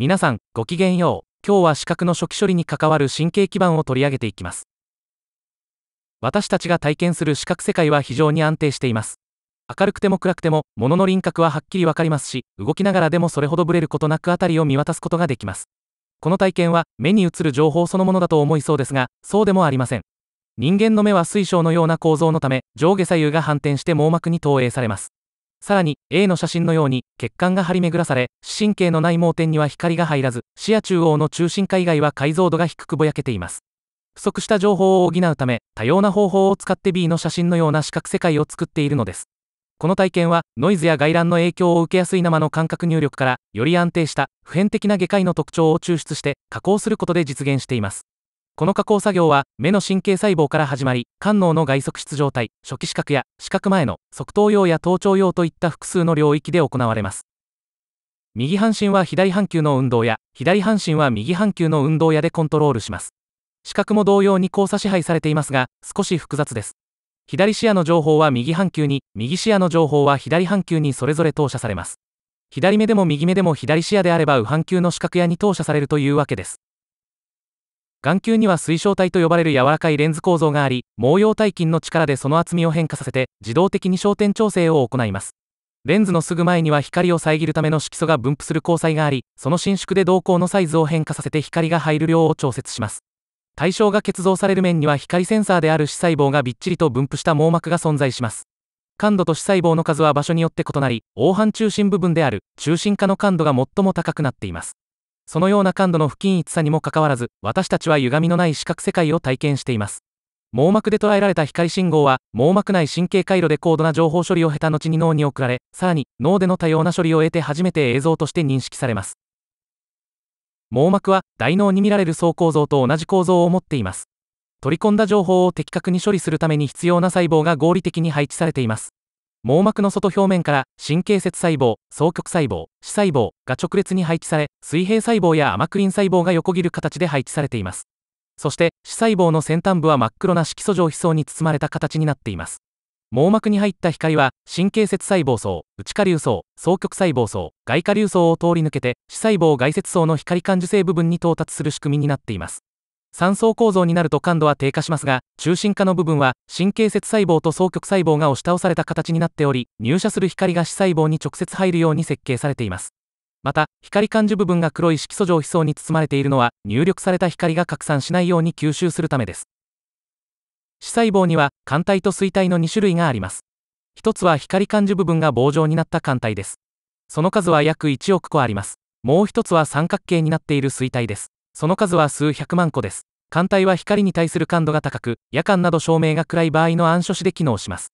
皆さん、ごきげんよう。今日は視覚の初期処理に関わる神経基盤を取り上げていきます。私たちが体験する視覚世界は非常に安定しています。明るくても暗くても、物の輪郭ははっきりわかりますし、動きながらでもそれほどブレることなく辺りを見渡すことができます。この体験は、目に映る情報そのものだと思いそうですが、そうでもありません。人間の目は水晶のような構造のため、上下左右が反転して網膜に投影されます。さらに A の写真のように血管が張り巡らされ視神経のない盲点には光が入らず視野中央の中心化以外は解像度が低くぼやけています不足した情報を補うため多様な方法を使って B の写真のような視覚世界を作っているのですこの体験はノイズや外乱の影響を受けやすい生の感覚入力からより安定した普遍的な外科医の特徴を抽出して加工することで実現していますこの加工作業は目の神経細胞から始まり肝脳の外側質状態初期視覚や視覚前の側頭用や頭頂用といった複数の領域で行われます右半身は左半球の運動や左半身は右半球の運動やでコントロールします視覚も同様に交差支配されていますが少し複雑です左視野の情報は右半球に右視野の情報は左半球にそれぞれ投射されます左目でも右目でも左視野であれば右半球の視覚やに投射されるというわけです眼球には水晶体と呼ばれる柔らかいレンズ構造があり毛様体筋の力でその厚みを変化させて自動的に焦点調整を行いますレンズのすぐ前には光を遮るための色素が分布する光彩がありその伸縮で瞳孔のサイズを変化させて光が入る量を調節します対象が結像される面には光センサーである視細胞がびっちりと分布した網膜が存在します感度と視細胞の数は場所によって異なり黄斑中心部分である中心化の感度が最も高くなっていますそのような感度の不均一さにもかかわらず、私たちは歪みのない視覚世界を体験しています。網膜で捉えられた光信号は、網膜内神経回路で高度な情報処理を経た後に脳に送られ、さらに脳での多様な処理を得て初めて映像として認識されます。網膜は大脳に見られる層構造と同じ構造を持っています。取り込んだ情報を的確に処理するために必要な細胞が合理的に配置されています。網膜の外表面から神経節細胞、双極細胞、視細胞が直列に配置され、水平細胞やアマクリン細胞が横切る形で配置されています。そして、視細胞の先端部は真っ黒な色素状皮層に包まれた形になっています。網膜に入った光は、神経節細胞層、内下流層、双極細胞層、外下流層を通り抜けて、視細胞外節層の光感受性部分に到達する仕組みになっています。三層構造になると感度は低下しますが、中心化の部分は神経節細胞と双極細胞が押し倒された形になっており、入射する光が視細胞に直接入るように設計されています。また、光感受部分が黒い色素状皮層に包まれているのは、入力された光が拡散しないように吸収するためです。視細胞には、肝体と錐体の2種類があります。一つは光感受部分が棒状になった肝体です。その数は約1億個あります。もう一つは三角形になっている錐体です。その数は数百万個です。艦隊は光に対する感度が高く、夜間など照明が暗い場合の暗所視で機能します。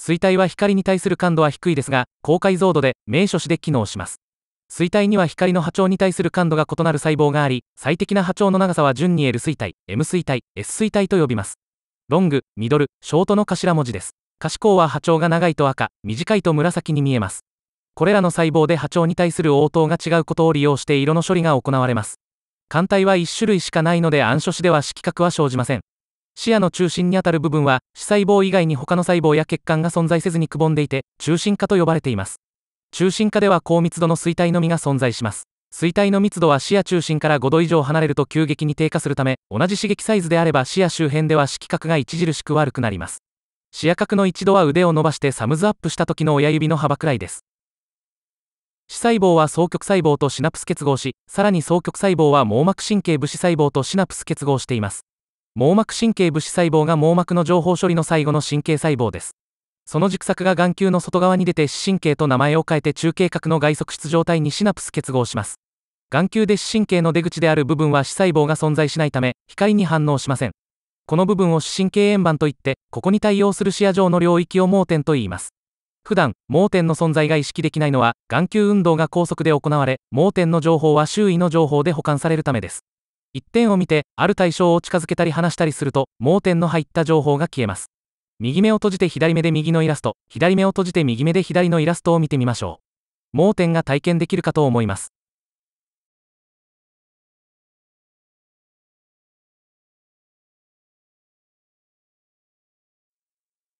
水体は光に対する感度は低いですが、高解像度で名所視で機能します。水体には光の波長に対する感度が異なる細胞があり、最適な波長の長さは順に L 水体、M 水体、S 水体と呼びます。ロング、ミドル、ショートの頭文字です。可視光は波長が長いと赤、短いと紫に見えます。これらの細胞で波長に対する応答が違うことを利用して色の処理が行われます。艦隊は1種類しかないので暗所視では色覚は生じません視野の中心にあたる部分は視細胞以外に他の細胞や血管が存在せずにくぼんでいて中心化と呼ばれています中心化では高密度の衰退のみが存在します衰退の密度は視野中心から5度以上離れると急激に低下するため同じ刺激サイズであれば視野周辺では色覚が著しく悪くなります視野角の一度は腕を伸ばしてサムズアップした時の親指の幅くらいです視細胞は双極細胞とシナプス結合しさらに双極細胞は網膜神経物質細胞とシナプス結合しています網膜神経物質細胞が網膜の情報処理の最後の神経細胞ですその軸索が眼球の外側に出て視神経と名前を変えて中継核の外側質状態にシナプス結合します眼球で視神経の出口である部分は視細胞が存在しないため光に反応しませんこの部分を視神経円盤といってここに対応する視野上の領域を盲点と言います普段盲点の存在が意識できないのは眼球運動が高速で行われ盲点の情報は周囲の情報で保管されるためです一点を見てある対象を近づけたり離したりすると盲点の入った情報が消えます右目を閉じて左目で右のイラスト左目を閉じて右目で左のイラストを見てみましょう盲点が体験できるかと思います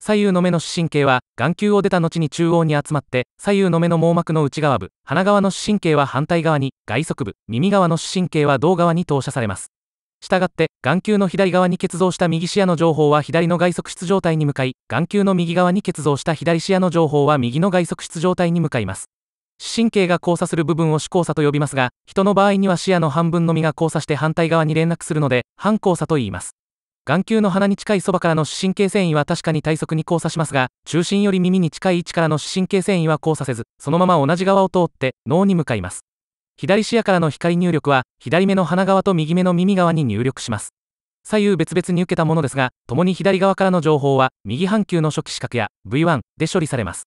左右の目の視神経は眼球を出た後に中央に集まって左右の目の網膜の内側部鼻側の視神経は反対側に外側部耳側の視神経は同側に投射されますしたがって眼球の左側に結像した右視野の情報は左の外側室状態に向かい眼球の右側に結像した左視野の情報は右の外側室状態に向かいます視神経が交差する部分を視交差と呼びますが人の場合には視野の半分のみが交差して反対側に連絡するので反交差と言います眼球の鼻に近いそばからの視神経繊維は確かに体側に交差しますが中心より耳に近い位置からの視神経繊維は交差せずそのまま同じ側を通って脳に向かいます左視野からの光入力は左目の鼻側と右目の耳側に入力します左右別々に受けたものですが共に左側からの情報は右半球の初期視覚や V1 で処理されます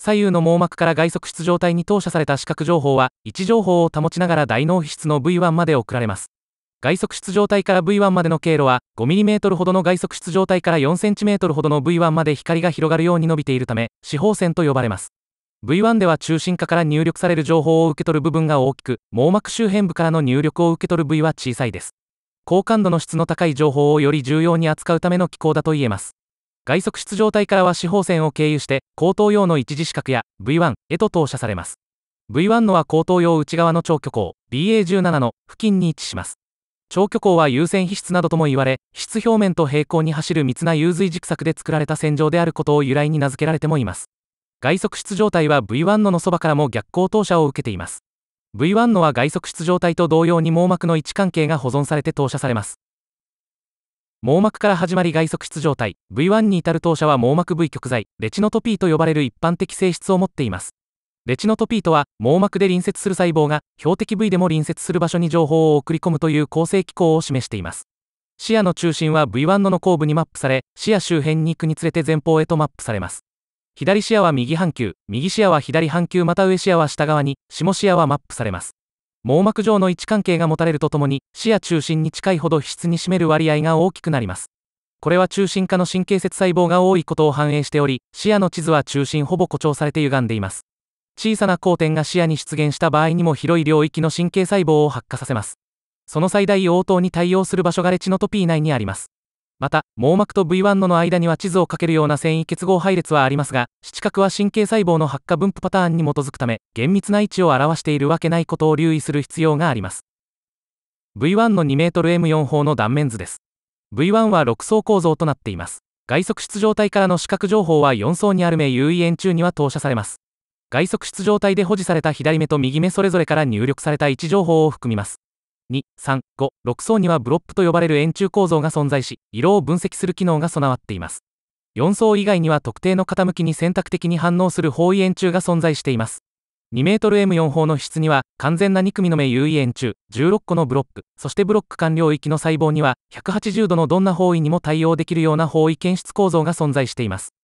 左右の網膜から外側室状態に投射された視覚情報は位置情報を保ちながら大脳皮質の V1 まで送られます外側出状体から V1 までの経路は 5mm ほどの外側出状体から 4cm ほどの V1 まで光が広がるように伸びているため四方線と呼ばれます V1 では中心下から入力される情報を受け取る部分が大きく網膜周辺部からの入力を受け取る部位は小さいです高感度の質の高い情報をより重要に扱うための機構だと言えます外側出状体からは四方線を経由して高頭用の一次視覚や V1 へと投射されます V1 のは高頭用内側の長距口 BA17 の付近に位置します長距行は優先皮質などとも言われ皮質表面と平行に走る密な融髄軸索で作られた線状であることを由来に名付けられてもいます外側質状態は V1 ののそばからも逆光投射を受けています V1 のは外側質状態と同様に網膜の位置関係が保存されて投射されます網膜から始まり外側質状態 V1 に至る当社は網膜 V 極材、レチノトピーと呼ばれる一般的性質を持っていますレチノトピーとは、網膜で隣接する細胞が、標的部位でも隣接する場所に情報を送り込むという構成機構を示しています。視野の中心は V1 の後部にマップされ、視野周辺に行くにつれて前方へとマップされます。左視野は右半球、右視野は左半球また上視野は下側に、下視野はマップされます。網膜上の位置関係が持たれるとともに、視野中心に近いほど皮質に占める割合が大きくなります。これは中心下の神経節細胞が多いことを反映しており、視野の地図は中心ほぼ誇張されて歪んでいます。小さな光点が視野に出現した場合にも広い領域の神経細胞を発火させますその最大応答に対応する場所がレチノトピー内にありますまた網膜と V1 のの間には地図をかけるような繊維結合配列はありますが視覚は神経細胞の発火分布パターンに基づくため厳密な位置を表しているわけないことを留意する必要があります V1 の 2mM4 法の断面図です V1 は6層構造となっています外側出状態からの視覚情報は4層にある目、優位円柱には投射されます外側出状態で保持された左目と右目それぞれから入力された位置情報を含みます。2、3、5、6層にはブロップと呼ばれる円柱構造が存在し、色を分析する機能が備わっています。4層以外には特定の傾きに選択的に反応する方位円柱が存在しています。2m m4 法の質には完全な2組の目優位円柱16個のブロックそしてブロック完了域の細胞には180度のどんな方位にも対応できるような方位検出構造が存在しています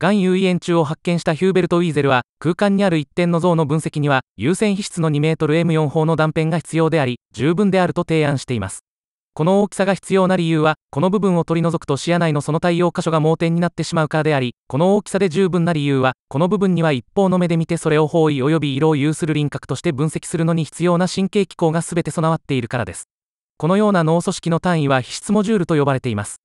がん遊園中を発見したヒューベルト・ウィーゼルは空間にある一点の像の分析には優先皮質の2 m m m 4法の断片が必要であり十分であると提案していますこの大きさが必要な理由はこの部分を取り除くと視野内のその対応箇所が盲点になってしまうからでありこの大きさで十分な理由はこの部分には一方の目で見てそれを方位及び色を有する輪郭として分析するのに必要な神経機構が全て備わっているからですこのような脳組織の単位は皮質モジュールと呼ばれています